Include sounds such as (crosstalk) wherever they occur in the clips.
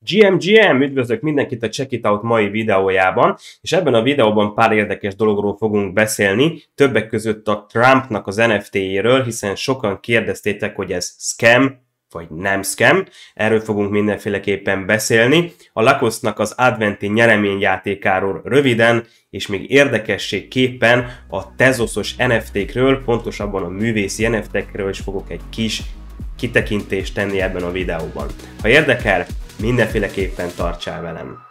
GMGM GM, üdvözlök mindenkit a Check It Out mai videójában, és ebben a videóban pár érdekes dologról fogunk beszélni, többek között a Trumpnak az NFT-jéről, hiszen sokan kérdeztétek, hogy ez scam vagy nem scam, erről fogunk mindenféleképpen beszélni. A Lakosznak az adventi nyereményjátékáról röviden, és még érdekességképpen a Tezosos NFT-kről, pontosabban a művészi NFT-kről is fogok egy kis kitekintést tenni ebben a videóban. Ha érdekel, mindenféleképpen tartsál velem.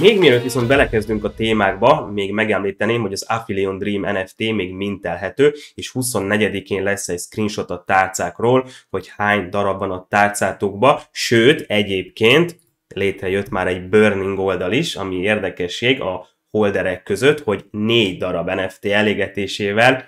Még mielőtt viszont belekezdünk a témákba, még megemlíteném, hogy az Affiliate Dream NFT még mintelhető, és 24-én lesz egy screenshot a tárcákról, hogy hány darab van a tárcátokba, sőt, egyébként létrejött már egy burning oldal is, ami érdekesség, a holderek között, hogy négy darab NFT elégetésével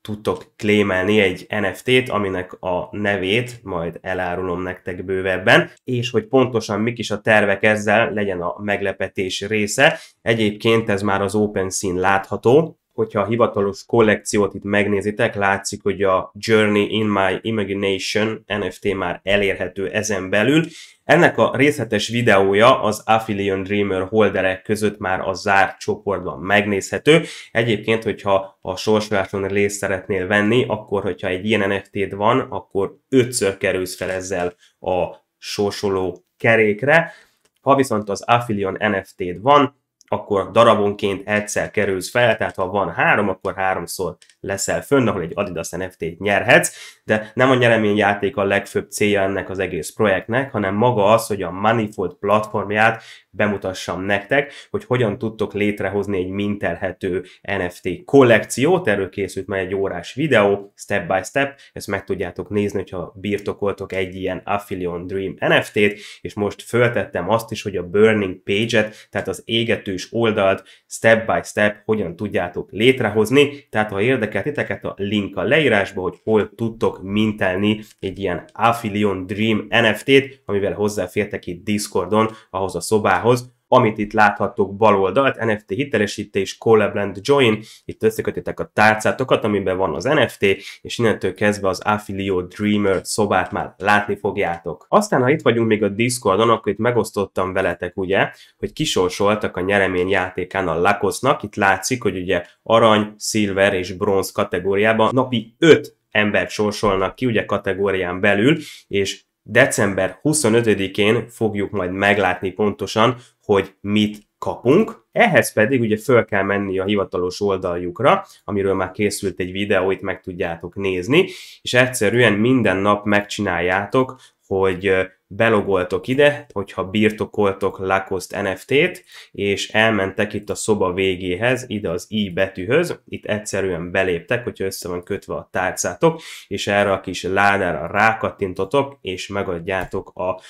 tudtok klémelni egy NFT-t, aminek a nevét majd elárulom nektek bővebben, és hogy pontosan mik is a tervek ezzel legyen a meglepetés része. Egyébként ez már az OpenSea látható, hogyha a hivatalos kollekciót itt megnézitek, látszik, hogy a Journey in My Imagination NFT már elérhető ezen belül. Ennek a részletes videója az Affiliate Dreamer holderek között már a zárt csoportban megnézhető. Egyébként, hogyha a sorsoláson részt szeretnél venni, akkor, hogyha egy ilyen NFT-d van, akkor ötször kerülsz fel ezzel a sorsoló kerékre. Ha viszont az Affilion NFT-d van, akkor darabonként egyszer kerülsz fel, tehát ha van három, akkor háromszor leszel fönn, ahol egy Adidas NFT-t nyerhetsz, de nem a nyereményjáték a legfőbb célja ennek az egész projektnek, hanem maga az, hogy a Manifold platformját bemutassam nektek, hogy hogyan tudtok létrehozni egy mintelhető NFT kollekciót, erről készült már egy órás videó, step by step, ezt meg tudjátok nézni, hogyha birtokoltok egy ilyen Affilion Dream NFT-t, és most föltettem azt is, hogy a Burning Page-et, tehát az égetős oldalt step by step hogyan tudjátok létrehozni, tehát ha érdekel titeket a link a leírásba, hogy hol tudtok mintelni egy ilyen Affilion Dream NFT-t, amivel hozzáfértek itt Discordon, ahhoz a szobához, témához, amit itt láthattok bal oldalt, NFT hitelesítés, Collab Land Join, itt összekötitek a tárcátokat, amiben van az NFT, és innentől kezdve az Affilio Dreamer szobát már látni fogjátok. Aztán, ha itt vagyunk még a Discordon, akkor itt megosztottam veletek ugye, hogy kisorsoltak a nyeremény játékán a Lakosznak, itt látszik, hogy ugye arany, szilver és bronz kategóriában napi 5 embert sorsolnak ki, ugye kategórián belül, és december 25-én fogjuk majd meglátni pontosan, hogy mit kapunk. Ehhez pedig ugye föl kell menni a hivatalos oldaljukra, amiről már készült egy videó, itt meg tudjátok nézni, és egyszerűen minden nap megcsináljátok, hogy belogoltok ide, hogyha birtokoltok Lacoste NFT-t, és elmentek itt a szoba végéhez, ide az i betűhöz, itt egyszerűen beléptek, hogyha össze van kötve a tárcátok, és erre a kis ládára rákattintotok, és megadjátok a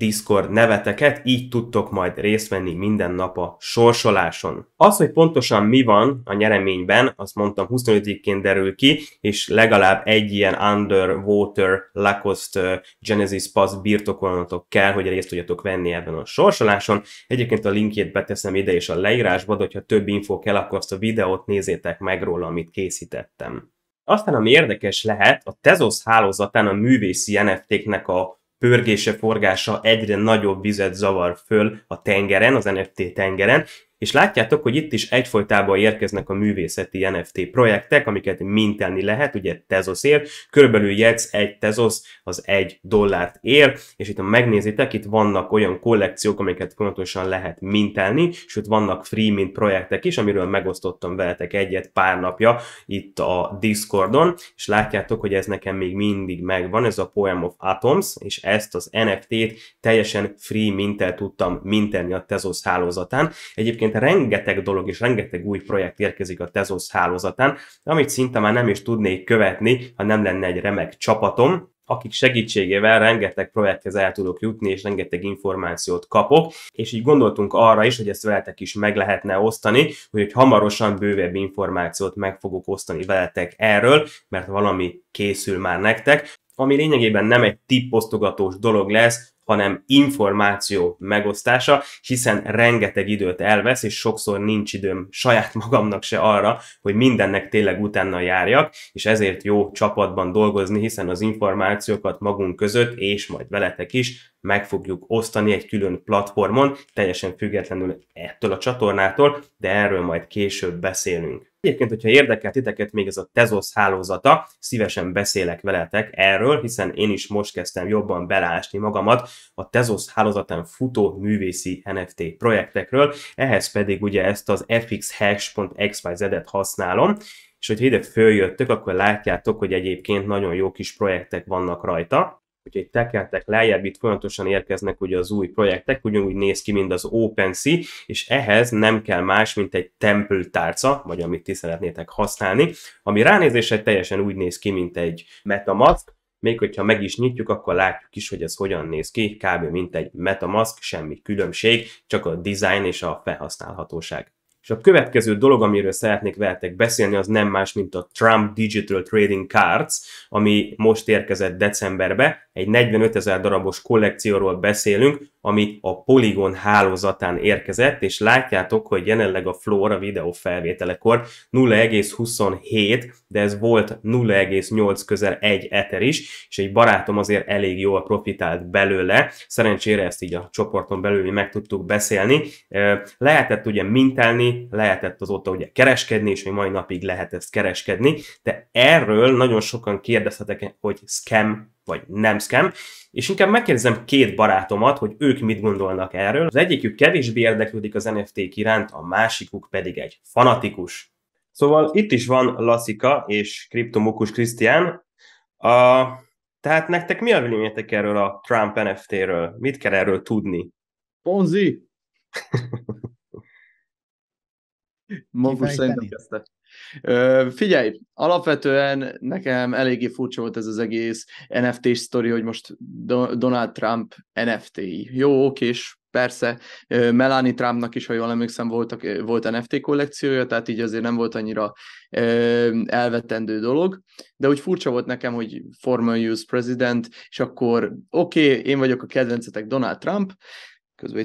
Discord neveteket, így tudtok majd részt venni minden nap a sorsoláson. Az, hogy pontosan mi van a nyereményben, azt mondtam 25-én derül ki, és legalább egy ilyen underwater Lacoste Genesis Pass birtokolnotok kell, hogy részt tudjatok venni ebben a sorsoláson. Egyébként a linkjét beteszem ide és a leírásba, de hogyha több info kell, akkor azt a videót nézzétek meg róla, amit készítettem. Aztán ami érdekes lehet, a Tezos hálózatán a művészi NFT-knek a pörgése, forgása egyre nagyobb vizet zavar föl a tengeren, az NFT tengeren, és látjátok, hogy itt is egyfolytában érkeznek a művészeti NFT projektek, amiket mintelni lehet, ugye ér, körülbelül jegysz egy tezos az egy dollárt ér, és itt ha megnézitek, itt vannak olyan kollekciók, amiket pontosan lehet mintelni, sőt vannak free mint projektek is, amiről megosztottam veletek egyet pár napja itt a Discordon, és látjátok, hogy ez nekem még mindig megvan, ez a Poem of Atoms, és ezt az NFT-t teljesen free mintel tudtam mintelni a Tezos hálózatán. Egyébként egyébként rengeteg dolog és rengeteg új projekt érkezik a Tezos hálózatán, amit szinte már nem is tudnék követni, ha nem lenne egy remek csapatom, akik segítségével rengeteg projekthez el tudok jutni, és rengeteg információt kapok, és így gondoltunk arra is, hogy ezt veletek is meg lehetne osztani, hogy hamarosan bővebb információt meg fogok osztani veletek erről, mert valami készül már nektek, ami lényegében nem egy tipposztogatós dolog lesz, hanem információ megosztása, hiszen rengeteg időt elvesz, és sokszor nincs időm saját magamnak se arra, hogy mindennek tényleg utána járjak, és ezért jó csapatban dolgozni, hiszen az információkat magunk között, és majd veletek is meg fogjuk osztani egy külön platformon, teljesen függetlenül ettől a csatornától, de erről majd később beszélünk. Egyébként, hogyha érdekel titeket még ez a Tezos hálózata, szívesen beszélek veletek erről, hiszen én is most kezdtem jobban belásni magamat a Tezos hálózatán futó művészi NFT projektekről, ehhez pedig ugye ezt az fxhash.xyz-et használom, és hogyha ide följöttök, akkor látjátok, hogy egyébként nagyon jó kis projektek vannak rajta, hogyha itt tekeltek lejjebb, itt folyamatosan érkeznek ugye az új projektek, ugyanúgy néz ki, mint az OpenSea, és ehhez nem kell más, mint egy Temple tárca, vagy amit ti szeretnétek használni, ami ránézésre teljesen úgy néz ki, mint egy Metamask, még hogyha meg is nyitjuk, akkor látjuk is, hogy ez hogyan néz ki, kb. mint egy Metamask, semmi különbség, csak a design és a felhasználhatóság. És a következő dolog, amiről szeretnék veletek beszélni, az nem más, mint a Trump Digital Trading Cards, ami most érkezett decemberbe, egy 45 ezer darabos kollekcióról beszélünk, ami a Polygon hálózatán érkezett, és látjátok, hogy jelenleg a flora videó felvételekor 0,27, de ez volt 0,8 közel 1 eter is, és egy barátom azért elég jól profitált belőle. Szerencsére ezt így a csoporton belül mi meg tudtuk beszélni. Lehetett ugye mintelni, lehetett azóta ugye kereskedni, és még mai napig lehet ezt kereskedni, de erről nagyon sokan kérdezhetek, hogy scam vagy nem scam, és inkább megkérdezem két barátomat, hogy ők mit gondolnak erről. Az egyikük kevésbé érdeklődik az nft iránt, a másikuk pedig egy fanatikus. Szóval itt is van Lassika és Kriptomukus Krisztián. A, tehát nektek mi a véleményetek erről a Trump NFT-ről? Mit kell erről tudni? Ponzi! (laughs) Magus szerintem kezdte. Figyelj, alapvetően nekem eléggé furcsa volt ez az egész NFT-s sztori, hogy most Donald Trump NFT-i. Jó, és persze Melanie Trumpnak is, ha jól emlékszem, voltak, volt NFT kollekciója, tehát így azért nem volt annyira elvetendő dolog, de úgy furcsa volt nekem, hogy former U.S. president, és akkor oké, okay, én vagyok a kedvencetek Donald Trump,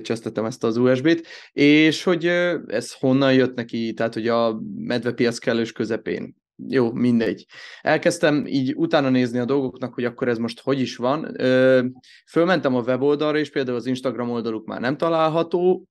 csesztetem ezt az USB-t, és hogy ez honnan jött neki, tehát hogy a medvepiac kellős közepén. Jó, mindegy. Elkezdtem így utána nézni a dolgoknak, hogy akkor ez most hogy is van. Fölmentem a weboldalra, és például az Instagram oldaluk már nem található,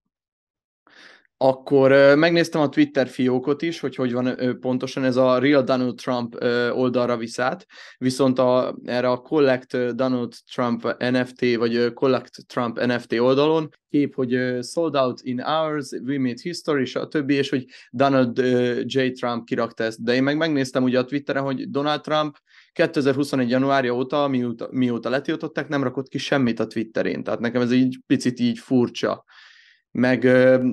akkor megnéztem a Twitter fiókot is, hogy hogy van pontosan ez a Real Donald Trump oldalra viszát, viszont a, erre a Collect Donald Trump NFT, vagy Collect Trump NFT oldalon kép, hogy sold out in hours, we made history, és a többi, és hogy Donald J. Trump kirakta ezt. De én meg megnéztem ugye a Twitteren, hogy Donald Trump 2021. januárja óta, mióta, mióta letiltották, nem rakott ki semmit a Twitterén. Tehát nekem ez így picit így furcsa meg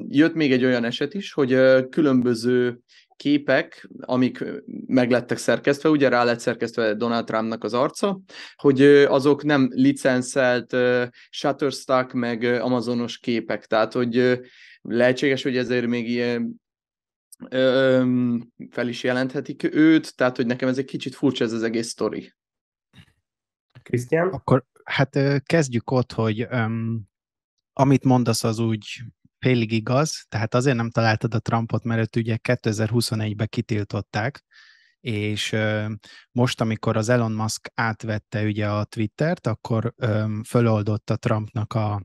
jött még egy olyan eset is, hogy különböző képek, amik meglettek szerkesztve, ugye rá lett szerkesztve Donald Trumpnak az arca, hogy azok nem licenszelt Shutterstock meg Amazonos képek, tehát hogy lehetséges, hogy ezért még ilyen fel is jelenthetik őt, tehát hogy nekem ez egy kicsit furcsa ez az egész sztori. Krisztián? Akkor hát kezdjük ott, hogy um, amit mondasz, az úgy félig igaz, tehát azért nem találtad a Trumpot, mert őt ugye 2021-ben kitiltották, és most, amikor az Elon Musk átvette ugye a Twittert, akkor föloldotta Trumpnak a,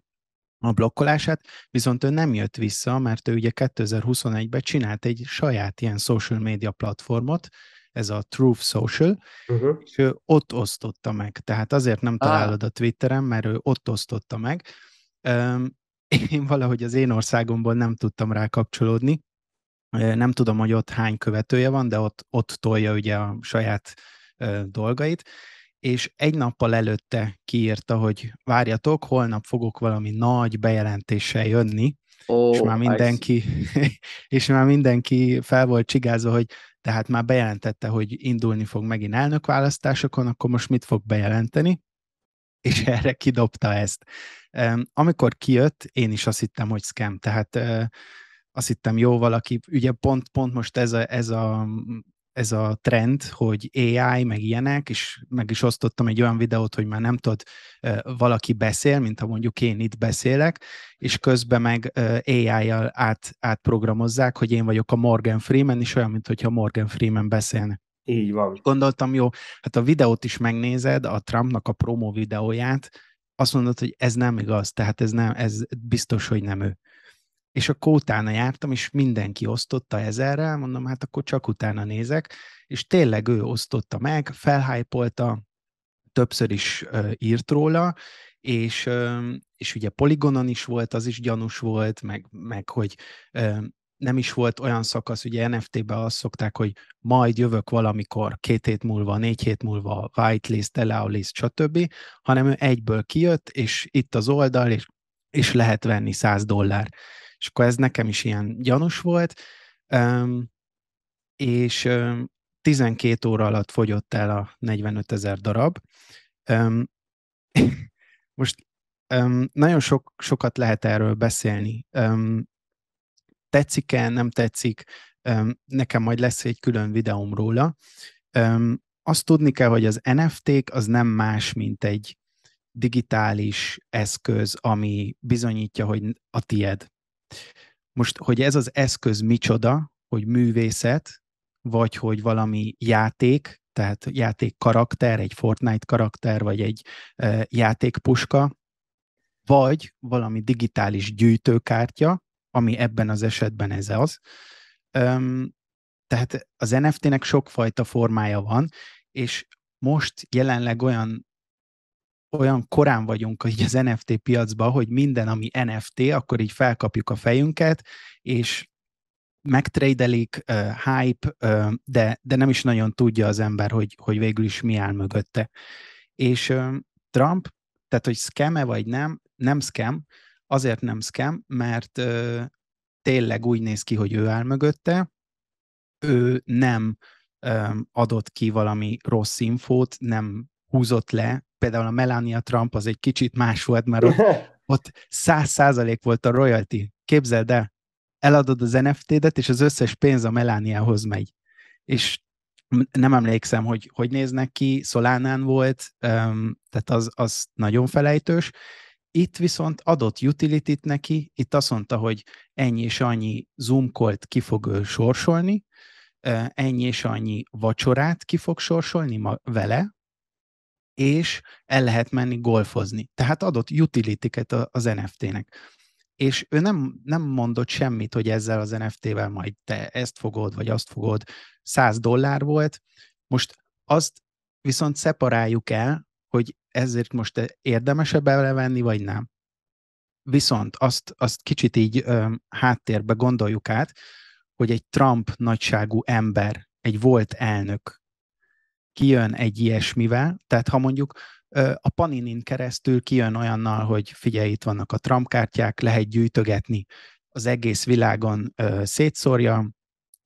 a blokkolását, viszont ő nem jött vissza, mert ő ugye 2021-ben csinált egy saját ilyen social media platformot, ez a Truth Social, uh-huh. és ő ott osztotta meg. Tehát azért nem ah. találod ah. a Twitteren, mert ő ott osztotta meg én valahogy az én országomból nem tudtam rá kapcsolódni. Nem tudom, hogy ott hány követője van, de ott, ott tolja ugye a saját dolgait, és egy nappal előtte kiírta, hogy várjatok, holnap fogok valami nagy bejelentéssel jönni, oh, és már mindenki, (laughs) és már mindenki fel volt csigázva, hogy tehát már bejelentette, hogy indulni fog megint elnökválasztásokon, akkor most mit fog bejelenteni? és (laughs) erre kidobta ezt. Amikor kijött, én is azt hittem, hogy scam, tehát azt hittem, jó valaki, ugye pont, pont most ez a, ez a ez a trend, hogy AI, meg ilyenek, és meg is osztottam egy olyan videót, hogy már nem tudod, valaki beszél, mint ha mondjuk én itt beszélek, és közben meg AI-jal át, átprogramozzák, hogy én vagyok a Morgan Freeman, és olyan, mintha Morgan Freeman beszélne. Így van. Gondoltam, jó, hát a videót is megnézed, a Trumpnak a promo videóját, azt mondod, hogy ez nem igaz, tehát ez, nem, ez biztos, hogy nem ő. És akkor utána jártam, és mindenki osztotta ezerrel, mondom, hát akkor csak utána nézek, és tényleg ő osztotta meg, felhájpolta, többször is ö, írt róla, és, és ugye poligonon is volt, az is gyanús volt, meg, meg hogy nem is volt olyan szakasz, ugye NFT-ben azt szokták, hogy majd jövök valamikor, két hét múlva, négy hét múlva, whitelist, allow stb., hanem ő egyből kijött, és itt az oldal, és, és lehet venni 100 dollár. És akkor ez nekem is ilyen gyanús volt, um, és um, 12 óra alatt fogyott el a 45 ezer darab. Um, (laughs) most um, nagyon sok, sokat lehet erről beszélni. Um, tetszik-e, nem tetszik, nekem majd lesz egy külön videóm róla. Azt tudni kell, hogy az NFT-k az nem más, mint egy digitális eszköz, ami bizonyítja, hogy a tied. Most, hogy ez az eszköz micsoda, hogy művészet, vagy hogy valami játék, tehát játék karakter, egy Fortnite karakter, vagy egy játékpuska, vagy valami digitális gyűjtőkártya, ami ebben az esetben ez az. Öm, tehát az NFT-nek sokfajta formája van, és most jelenleg olyan olyan korán vagyunk így az NFT piacban, hogy minden, ami NFT, akkor így felkapjuk a fejünket, és megtradelik, uh, hype, uh, de, de nem is nagyon tudja az ember, hogy, hogy végül is mi áll mögötte. És uh, Trump, tehát hogy scam vagy nem, nem scam, Azért nem scam, mert ö, tényleg úgy néz ki, hogy ő áll mögötte, ő nem ö, adott ki valami rossz infót, nem húzott le. Például a Melania Trump az egy kicsit más volt, mert ott, (laughs) ott 100% volt a royalty. Képzeld el, eladod az NFT-det, és az összes pénz a Melániához megy. És nem emlékszem, hogy hogy néznek ki, Szolánán volt, tehát az, az nagyon felejtős, itt viszont adott utility neki, itt azt mondta, hogy ennyi és annyi Zoom call ki fog sorsolni, ennyi és annyi vacsorát ki fog sorsolni ma vele, és el lehet menni golfozni. Tehát adott utilitiket az NFT-nek. És ő nem, nem mondott semmit, hogy ezzel az NFT-vel majd te ezt fogod, vagy azt fogod. 100 dollár volt. Most azt viszont szeparáljuk el, hogy ezért most érdemesebb belevenni, vagy nem. Viszont azt, azt kicsit így ö, háttérbe gondoljuk át, hogy egy Trump nagyságú ember, egy volt elnök kijön egy ilyesmivel, tehát ha mondjuk a Paninin keresztül kijön olyannal, hogy figyelj, itt vannak a Trump kártyák, lehet gyűjtögetni, az egész világon ö, szétszórja,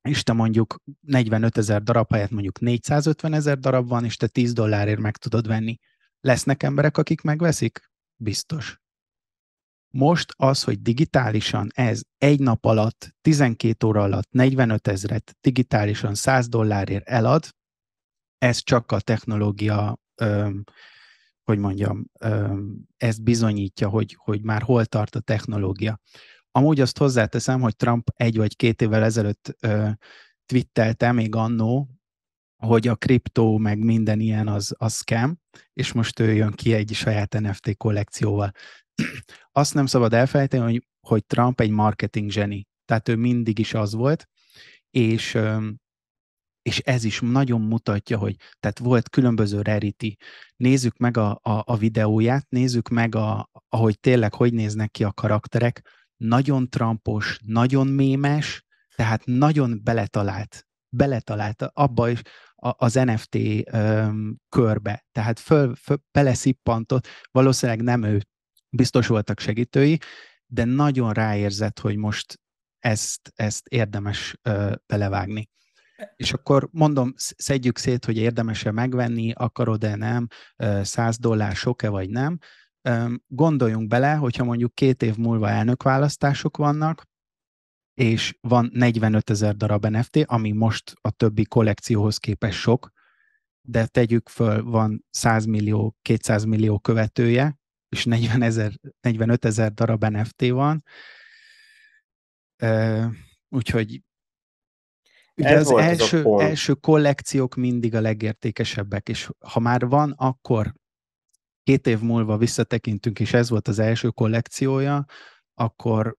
és te mondjuk 45 ezer darab helyett mondjuk 450 ezer darab van, és te 10 dollárért meg tudod venni. Lesznek emberek, akik megveszik? Biztos. Most az, hogy digitálisan ez egy nap alatt, 12 óra alatt 45 ezret digitálisan 100 dollárért elad, ez csak a technológia, öm, hogy mondjam, öm, ezt bizonyítja, hogy, hogy már hol tart a technológia. Amúgy azt hozzáteszem, hogy Trump egy vagy két évvel ezelőtt ö, twittelte még annó, hogy a kriptó, meg minden ilyen az, az scam, és most ő jön ki egy saját NFT kollekcióval. (clears throat) Azt nem szabad elfelejteni, hogy, hogy Trump egy marketing zseni. Tehát ő mindig is az volt, és, és ez is nagyon mutatja, hogy tehát volt különböző rarity. Nézzük meg a, a, a videóját, nézzük meg, a, ahogy tényleg hogy néznek ki a karakterek. Nagyon trampos, nagyon mémes, tehát nagyon beletalált beletalált abba is, az NFT um, körbe. Tehát föl, föl, beleszippantott, valószínűleg nem ő, biztos voltak segítői, de nagyon ráérzett, hogy most ezt, ezt érdemes uh, belevágni. És akkor mondom, szedjük szét, hogy érdemes-e megvenni, akarod-e nem, 100 dollár sok-e vagy nem. Gondoljunk bele, hogyha mondjuk két év múlva elnökválasztások vannak, és van 45 ezer darab NFT, ami most a többi kollekcióhoz képest sok, de tegyük föl, van 100 millió, 200 millió követője, és 40 ezer, 45 ezer darab NFT van, úgyhogy Ugye Ez az, első, első kollekciók mindig a legértékesebbek, és ha már van, akkor két év múlva visszatekintünk, és ez volt az első kollekciója, akkor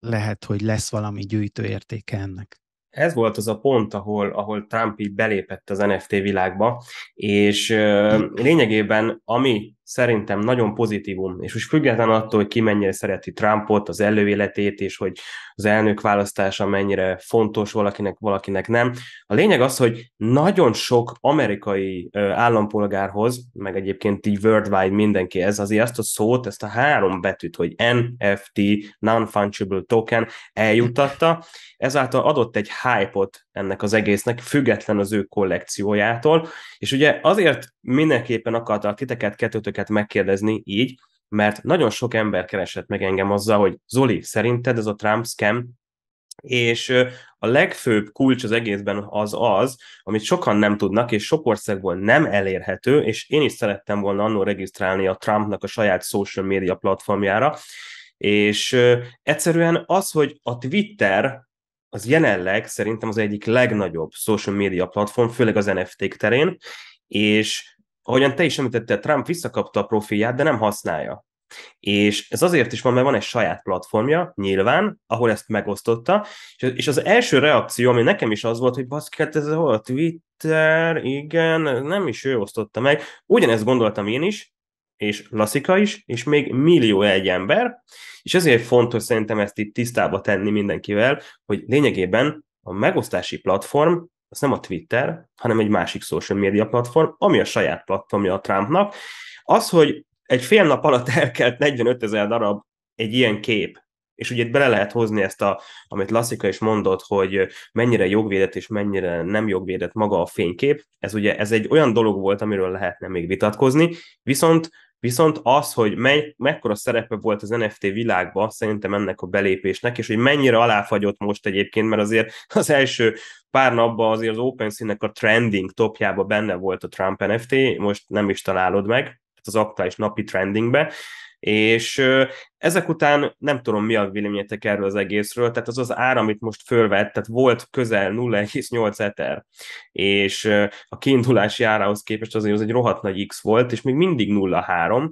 lehet, hogy lesz valami gyűjtőértéke ennek. Ez volt az a pont, ahol, ahol Trump így belépett az NFT világba, és lényegében ami szerintem nagyon pozitívum, és most független attól, hogy ki mennyire szereti Trumpot, az előéletét, és hogy az elnök választása mennyire fontos valakinek, valakinek nem. A lényeg az, hogy nagyon sok amerikai állampolgárhoz, meg egyébként így worldwide mindenki ez, azért azt a szót, ezt a három betűt, hogy NFT, Non-Fungible Token eljutatta, ezáltal adott egy hype-ot ennek az egésznek, független az ő kollekciójától, és ugye azért mindenképpen akartalak titeket, kettőtöket őket megkérdezni így, mert nagyon sok ember keresett meg engem azzal, hogy Zoli, szerinted ez a Trump scam és a legfőbb kulcs az egészben az az, amit sokan nem tudnak, és sok országból nem elérhető, és én is szerettem volna annól regisztrálni a Trumpnak a saját social media platformjára, és egyszerűen az, hogy a Twitter az jelenleg szerintem az egyik legnagyobb social media platform, főleg az NFT-k terén, és ahogyan te is említette, Trump visszakapta a profilját, de nem használja. És ez azért is van, mert van egy saját platformja, nyilván, ahol ezt megosztotta, és az első reakció, ami nekem is az volt, hogy hát ez hol a Twitter, igen, nem is ő osztotta meg. Ugyanezt gondoltam én is, és Lassika is, és még millió egy ember, és ezért fontos szerintem ezt itt tisztába tenni mindenkivel, hogy lényegében a megosztási platform az nem a Twitter, hanem egy másik social media platform, ami a saját platformja a Trumpnak. Az, hogy egy fél nap alatt (laughs) elkelt 45 ezer darab egy ilyen kép, és ugye itt bele lehet hozni ezt, a, amit Lassika is mondott, hogy mennyire jogvédett és mennyire nem jogvédett maga a fénykép. Ez ugye ez egy olyan dolog volt, amiről lehetne még vitatkozni, viszont Viszont az, hogy mely, mekkora szerepe volt az NFT világban, szerintem ennek a belépésnek, és hogy mennyire aláfagyott most egyébként, mert azért az első pár napban azért az OpenSea-nek a trending topjába benne volt a Trump NFT, most nem is találod meg, az aktuális napi trendingbe, és ezek után nem tudom, mi a véleményetek erről az egészről, tehát az az ár, amit most fölvett, tehát volt közel 0,8 eter, és a kiindulási árához képest azért az egy rohadt nagy X volt, és még mindig 0,3,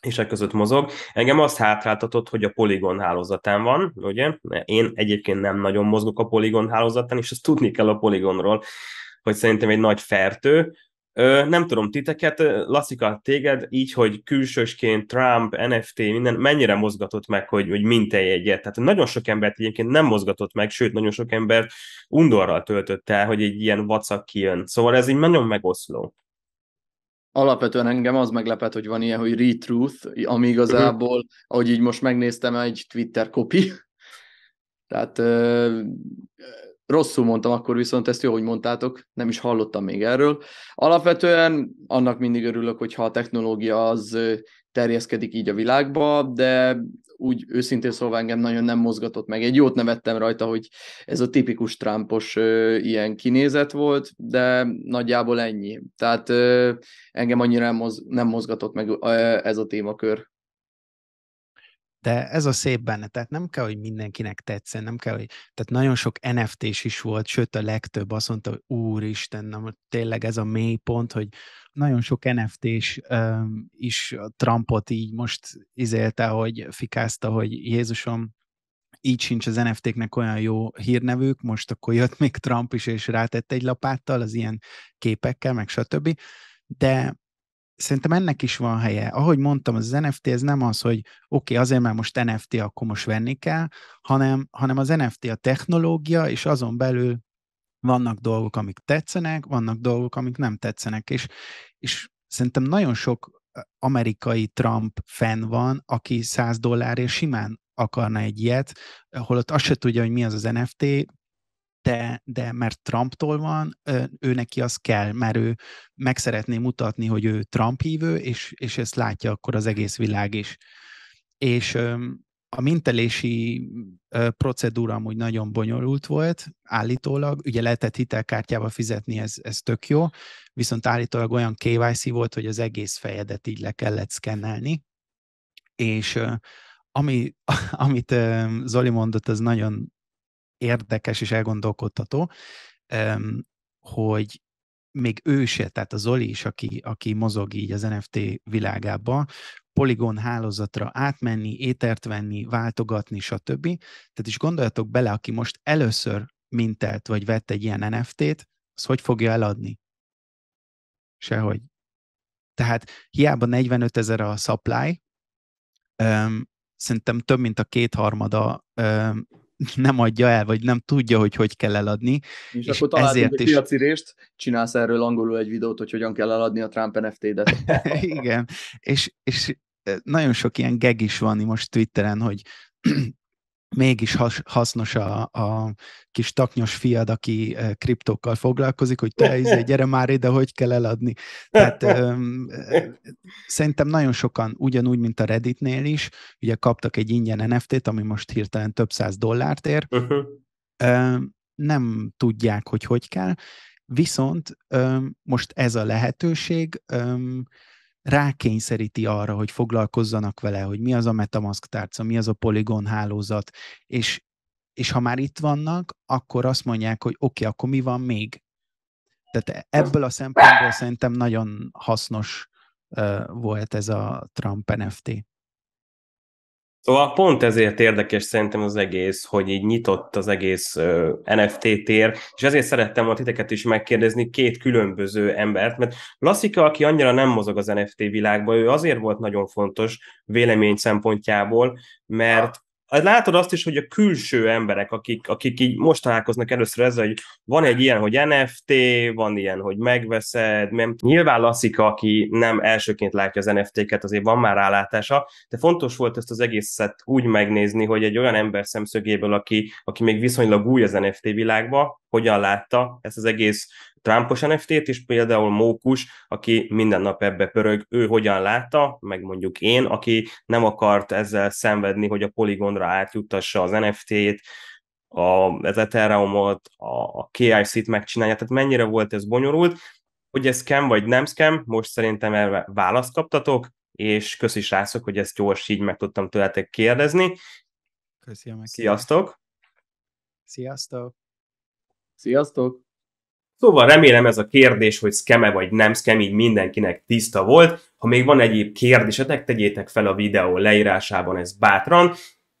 és e között mozog. Engem azt hátráltatott, hogy a poligon hálózatán van, ugye? Én egyébként nem nagyon mozgok a poligon hálózatán, és ezt tudni kell a poligonról, hogy szerintem egy nagy fertő, nem tudom titeket, Lassika, téged így, hogy külsősként Trump, NFT, minden, mennyire mozgatott meg, hogy, hogy egyet. Tehát nagyon sok embert egyébként nem mozgatott meg, sőt, nagyon sok embert undorral töltött el, hogy egy ilyen vacak kijön. Szóval ez így nagyon megoszló. Alapvetően engem az meglepet, hogy van ilyen, hogy retruth, ami igazából, ahogy így most megnéztem, egy Twitter kopi, Tehát rosszul mondtam, akkor viszont ezt jó, hogy mondtátok, nem is hallottam még erről. Alapvetően annak mindig örülök, hogyha a technológia az terjeszkedik így a világba, de úgy őszintén szóval engem nagyon nem mozgatott meg. Egy jót nevettem rajta, hogy ez a tipikus Trumpos ö, ilyen kinézet volt, de nagyjából ennyi. Tehát ö, engem annyira nem, nem mozgatott meg ö, ez a témakör de ez a szép benne, tehát nem kell, hogy mindenkinek tetszen, nem kell, hogy, tehát nagyon sok NFT-s is volt, sőt a legtöbb azt mondta, hogy úristen, na, tényleg ez a mély pont, hogy nagyon sok NFT-s um, is Trumpot így most izélte, hogy fikázta, hogy Jézusom, így sincs az NFT-knek olyan jó hírnevük, most akkor jött még Trump is, és rátett egy lapáttal az ilyen képekkel, meg stb. De szerintem ennek is van helye. Ahogy mondtam, az NFT ez nem az, hogy oké, okay, azért mert most NFT, akkor most venni kell, hanem, hanem az NFT a technológia, és azon belül vannak dolgok, amik tetszenek, vannak dolgok, amik nem tetszenek, és, és szerintem nagyon sok amerikai Trump fenn van, aki 100 dollárért simán akarna egy ilyet, holott azt se tudja, hogy mi az az NFT, de, de mert Trumptól van, ő neki az kell, mert ő meg szeretné mutatni, hogy ő Trump hívő, és, és ezt látja akkor az egész világ is. És a mintelési procedúra amúgy nagyon bonyolult volt, állítólag, ugye lehetett hitelkártyával fizetni, ez, ez tök jó, viszont állítólag olyan KYC volt, hogy az egész fejedet így le kellett szkennelni, és ami, (laughs) amit Zoli mondott, az nagyon érdekes és elgondolkodtató, hogy még ő se, tehát a Zoli is, aki, aki mozog így az NFT világába, poligon hálózatra átmenni, étert venni, váltogatni, stb. Tehát is gondoljatok bele, aki most először mintelt, vagy vett egy ilyen NFT-t, az hogy fogja eladni? Sehogy. Tehát hiába 45 ezer a supply, öm, szerintem több mint a kétharmada öm, nem adja el, vagy nem tudja, hogy hogy kell eladni. És, és akkor találtunk ezért egy is... piacirést, csinálsz erről angolul egy videót, hogy hogyan kell eladni a Trump NFT-det. (laughs) Igen, és, és eh, nagyon sok ilyen geg is van most Twitteren, hogy mégis has, hasznos a, a kis taknyos fiad, aki kriptókkal foglalkozik, hogy te izé, gyere már ide, hogy kell eladni. Tehát öm, szerintem nagyon sokan, ugyanúgy, mint a Redditnél is, ugye kaptak egy ingyen NFT-t, ami most hirtelen több száz dollárt ér, uh-huh. öm, nem tudják, hogy hogy kell, viszont öm, most ez a lehetőség, öm, rákényszeríti arra, hogy foglalkozzanak vele, hogy mi az a Metamask tárca, mi az a Polygon hálózat, és, és ha már itt vannak, akkor azt mondják, hogy oké, okay, akkor mi van még? Tehát ebből a szempontból szerintem nagyon hasznos uh, volt ez a Trump NFT. Szóval pont ezért érdekes szerintem az egész, hogy így nyitott az egész NFT tér, és ezért szerettem a titeket is megkérdezni két különböző embert, mert Lassika, aki annyira nem mozog az NFT világban, ő azért volt nagyon fontos vélemény szempontjából, mert Hát látod azt is, hogy a külső emberek, akik, akik így most találkoznak először ezzel, hogy van egy ilyen, hogy NFT, van ilyen, hogy megveszed, nem. Nyilván Laszik, aki nem elsőként látja az NFT-ket, azért van már rálátása, de fontos volt ezt az egészet úgy megnézni, hogy egy olyan ember szemszögéből, aki, aki még viszonylag új az NFT világba, hogyan látta ezt az egész Trumpos NFT-t, is, például Mókus, aki minden nap ebbe pörög, ő hogyan látta, meg mondjuk én, aki nem akart ezzel szenvedni, hogy a Polygonra átjuttassa az NFT-t, a, az Ethereumot, a, a KIC-t megcsinálja, tehát mennyire volt ez bonyolult, hogy ez scam vagy nem scam, most szerintem erre választ kaptatok, és köszi srácok, hogy ezt gyors így meg tudtam tőletek kérdezni. Köszi a Sziasztok! Sziasztok! Sziasztok! Szóval remélem ez a kérdés, hogy szkeme vagy nem szkem, így mindenkinek tiszta volt. Ha még van egyéb kérdésetek, tegyétek fel a videó leírásában ez bátran.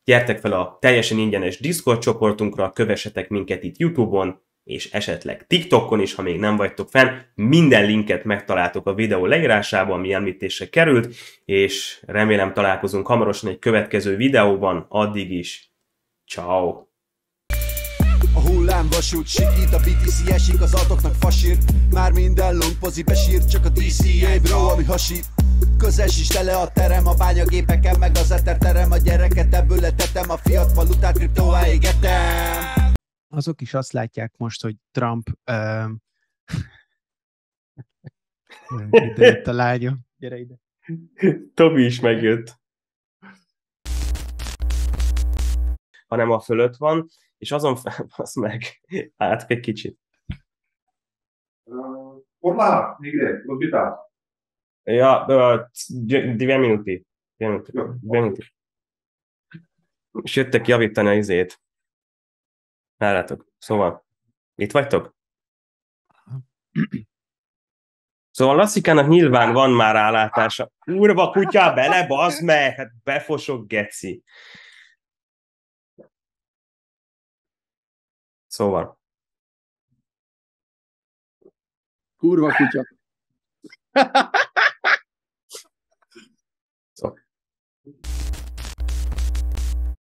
Gyertek fel a teljesen ingyenes Discord csoportunkra, kövessetek minket itt Youtube-on, és esetleg TikTokon is, ha még nem vagytok fenn. Minden linket megtaláltok a videó leírásában, ami említése került, és remélem találkozunk hamarosan egy következő videóban. Addig is, ciao. A hullám vasút sikít, a BTC esik, az altoknak fasír Már minden longpozi besír, csak a DCA bro, ami hasít Közes is tele a terem, a bányagépeken meg az terem A gyereket ebből letetem, a fiat valutát kriptóvá égetem Azok is azt látják most, hogy Trump uh... ide jött a lányom. Gyere ide. Tobi is megjött. hanem a fölött van, és azon felbasz (laughs) meg, át egy kicsit. Formál, igre, rozbitá. Ja, dve minuti. Dve minuty. És jöttek javítani a izét. Várjátok. Szóval, itt vagytok? Szóval Lasszikának nyilván van már állátása. Urva kutya, bele, bazd meg! Hát befosok, geci. Szóval. Kurva kutya. (laughs)